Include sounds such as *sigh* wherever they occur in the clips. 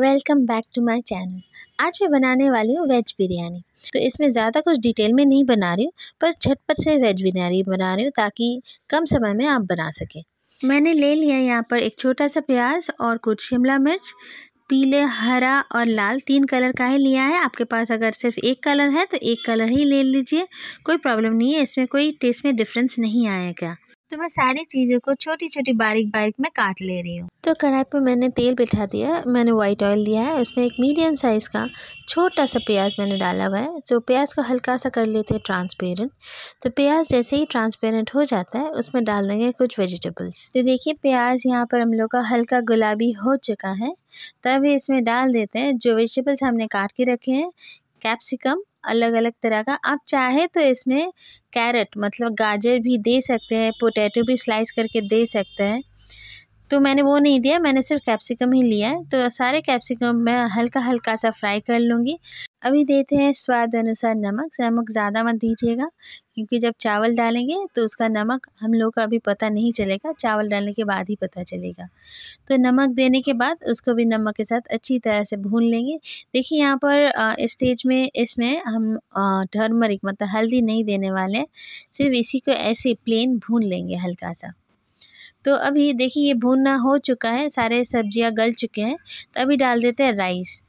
welcome back to my channel आज मैं बनाने वाली हूँ वेज बिरयानी तो इसमें ज़्यादा कुछ डिटेल में नहीं बना रही हूँ पर झटपट से वेज बिरयानी बना रही हूँ ताकि कम समय में आप बना सकें मैंने ले लिया यहाँ पर एक छोटा सा प्याज और कुछ शिमला मिर्च पीले हरा और लाल तीन कलर का ही लिया है आपके पास अगर सिर्फ एक कलर है तो एक कलर ही ले लीजिए कोई प्रॉब्लम नहीं है इसमें कोई टेस्ट में डिफरेंस नहीं आएगा तो मैं सारी चीज़ों को छोटी छोटी बारीक बारीक में काट ले रही हूँ तो कढ़ाई पर मैंने तेल बिठा दिया मैंने वाइट ऑयल दिया है उसमें एक मीडियम साइज़ का छोटा सा प्याज मैंने डाला हुआ है जो प्याज को हल्का सा कर लेते हैं ट्रांसपेरेंट तो प्याज जैसे ही ट्रांसपेरेंट हो जाता है उसमें डाल देंगे कुछ वेजिटेबल्स तो देखिए प्याज यहाँ पर हम लोग का हल्का गुलाबी हो चुका है तब इसमें डाल देते हैं जो वेजिटेबल्स हमने काट के रखे हैं कैप्सिकम अलग अलग तरह का आप चाहे तो इसमें कैरेट मतलब गाजर भी दे सकते हैं पोटैटो भी स्लाइस करके दे सकते हैं तो मैंने वो नहीं दिया मैंने सिर्फ कैप्सिकम ही लिया है तो सारे कैप्सिकम मैं हल्का हल्का सा फ्राई कर लूँगी अभी देते हैं स्वाद अनुसार नमक नमक ज़्यादा मत दीजिएगा क्योंकि जब चावल डालेंगे तो उसका नमक हम लोग का अभी पता नहीं चलेगा चावल डालने के बाद ही पता चलेगा तो नमक देने के बाद उसको भी नमक के साथ अच्छी तरह से भून लेंगे देखिए यहाँ पर स्टेज इस में इसमें हम टर्मरिक मतलब हल्दी नहीं देने वाले हैं सिर्फ इसी को ऐसे प्लेन भून लेंगे हल्का सा तो अभी देखिए ये भूनना हो चुका है सारे सब्जियां गल चुके हैं तो अभी डाल देते हैं राइस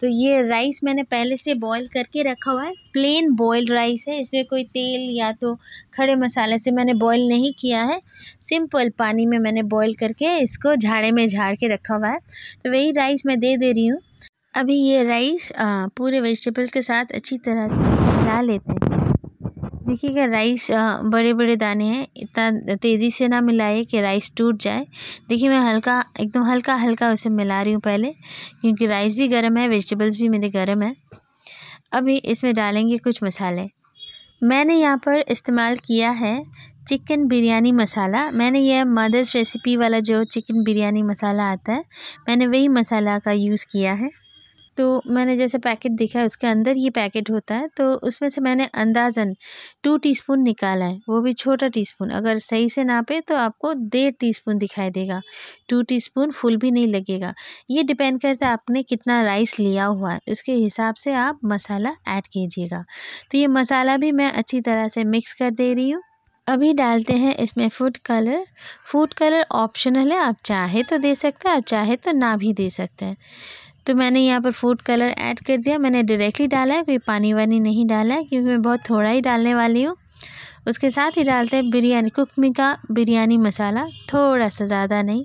तो ये राइस मैंने पहले से बॉईल करके रखा हुआ है प्लेन बॉयल राइस है इसमें कोई तेल या तो खड़े मसाले से मैंने बॉईल नहीं किया है सिंपल पानी में मैंने बॉईल करके इसको झाड़े में झाड़ के रखा हुआ है तो वही राइस मैं दे दे रही हूँ अभी ये राइस पूरे वेजिटेबल के साथ अच्छी तरह से ला लेते हैं देखिएगा राइस बड़े बड़े दाने हैं इतना तेज़ी से ना मिलाइए कि राइस टूट जाए देखिए मैं हल्का एकदम हल्का हल्का उसे मिला रही हूँ पहले क्योंकि राइस भी गर्म है वेजिटेबल्स भी मेरे गर्म है अभी इसमें डालेंगे कुछ मसाले मैंने यहाँ पर इस्तेमाल किया है चिकन बिरयानी मसाला मैंने यह मदर्स रेसिपी वाला जो चिकन बिरयानी मसाला आता है मैंने वही मसाला का यूज़ किया है तो मैंने जैसे पैकेट देखा है उसके अंदर ये पैकेट होता है तो उसमें से मैंने अंदाज़न टू टीस्पून निकाला है वो भी छोटा टीस्पून अगर सही से नापे तो आपको डेढ़ टीस्पून दिखाई देगा टू टीस्पून फुल भी नहीं लगेगा ये डिपेंड करता है आपने कितना राइस लिया हुआ है उसके हिसाब से आप मसाला ऐड कीजिएगा तो ये मसाला भी मैं अच्छी तरह से मिक्स कर दे रही हूँ अभी डालते हैं इसमें food colour food colour optional है आप चाहे तो दे सकते हैं आप चाहे तो ना भी दे सकते हैं तो मैंने यहाँ पर फूड कलर ऐड कर दिया मैंने डायरेक्टली डाला है कोई पानी वानी नहीं डाला है क्योंकि मैं बहुत थोड़ा ही डालने वाली हूँ उसके साथ ही डालते हैं बिरयानी कुकमी का बिरयानी मसाला थोड़ा सा ज़्यादा नहीं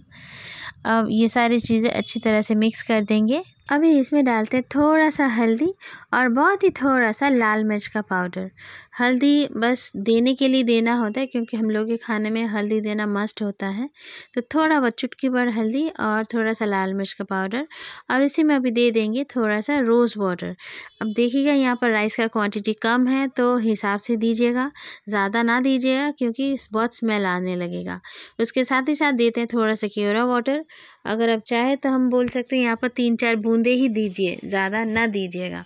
अब ये सारी चीज़ें अच्छी तरह से मिक्स कर देंगे अभी इसमें डालते हैं थोड़ा सा हल्दी और बहुत ही थोड़ा सा लाल मिर्च का पाउडर हल्दी बस देने के लिए देना होता है क्योंकि हम लोग के खाने में हल्दी देना मस्ट होता है तो थोड़ा बहुत चुटकी भर हल्दी और थोड़ा सा लाल मिर्च का पाउडर और इसी में अभी दे देंगे थोड़ा सा रोज़ वाटर अब देखिएगा यहाँ पर राइस का क्वान्टिटी कम है तो हिसाब से दीजिएगा ज़्यादा ना दीजिएगा क्योंकि बहुत स्मेल आने लगेगा उसके साथ ही साथ देते हैं थोड़ा सा क्योरा वाटर अगर आप चाहे तो हम बोल सकते हैं यहाँ पर तीन चार बूंदे ही दीजिए ज़्यादा ना दीजिएगा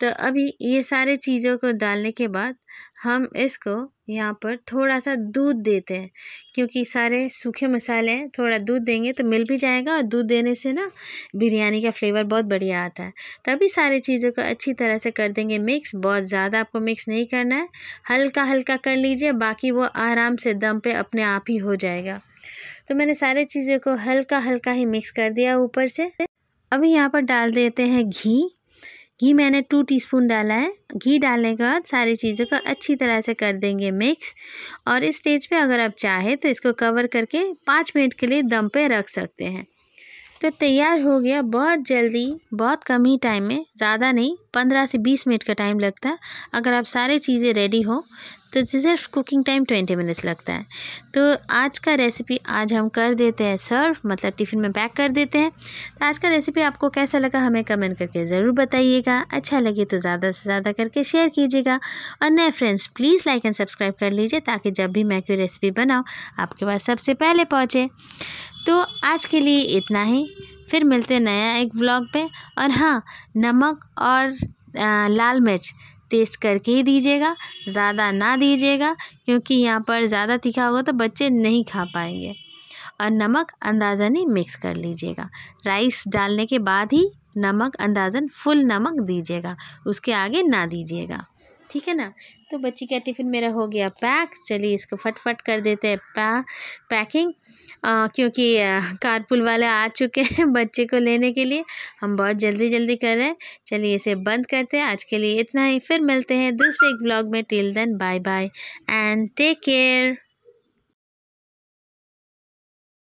तो अभी ये सारे चीज़ों को डालने के बाद हम इसको यहाँ पर थोड़ा सा दूध देते हैं क्योंकि सारे सूखे मसाले हैं थोड़ा दूध देंगे तो मिल भी जाएगा और दूध देने से ना बिरयानी का फ्लेवर बहुत बढ़िया आता है तो अभी सारे चीज़ों को अच्छी तरह से कर देंगे मिक्स बहुत ज़्यादा आपको मिक्स नहीं करना है हल्का हल्का कर लीजिए बाकी वो आराम से दम पर अपने आप ही हो जाएगा तो मैंने सारे चीज़ों को हल्का हल्का ही मिक्स कर दिया ऊपर से अभी यहाँ पर डाल देते हैं घी घी मैंने टू टीस्पून डाला है घी डालने के बाद सारी चीज़ों को अच्छी तरह से कर देंगे मिक्स और इस स्टेज पे अगर आप चाहे तो इसको कवर करके पाँच मिनट के लिए दम पे रख सकते हैं तो तैयार हो गया बहुत जल्दी बहुत कम ही टाइम में ज़्यादा नहीं पंद्रह से बीस मिनट का टाइम लगता है अगर आप सारी चीज़ें रेडी हो तो सिर्फ कुकिंग टाइम ट्वेंटी मिनट्स लगता है तो आज का रेसिपी आज हम कर देते हैं सर्व मतलब टिफ़िन में पैक कर देते हैं तो आज का रेसिपी आपको कैसा लगा हमें कमेंट करके ज़रूर बताइएगा अच्छा लगे तो ज़्यादा से ज़्यादा करके शेयर कीजिएगा और नए friends please like and subscribe कर लीजिए ताकि जब भी मैं कोई रेसिपी बनाऊँ आपके पास सबसे पहले पहुँचे तो आज के लिए इतना ही फिर मिलते नया एक ब्लॉग पर और हाँ नमक और आ, लाल मिर्च टेस्ट करके ही दीजिएगा ज़्यादा ना दीजिएगा क्योंकि यहाँ पर ज़्यादा तीखा होगा तो बच्चे नहीं खा पाएंगे और नमक अंदाज़न ही मिक्स कर लीजिएगा राइस डालने के बाद ही नमक अंदाज़न फुल नमक दीजिएगा उसके आगे ना दीजिएगा ठीक है ना तो बच्ची का टिफ़िन मेरा हो गया पैक चलिए इसको फटफट कर देते हैं पै पैकिंग आ, क्योंकि कारपुल वाले आ चुके हैं *laughs* बच्चे को लेने के लिए हम बहुत जल्दी जल्दी कर रहे हैं चलिए इसे बंद करते हैं आज के लिए इतना ही फिर मिलते हैं दूसरे एक ब्लॉग में till then bye bye and take care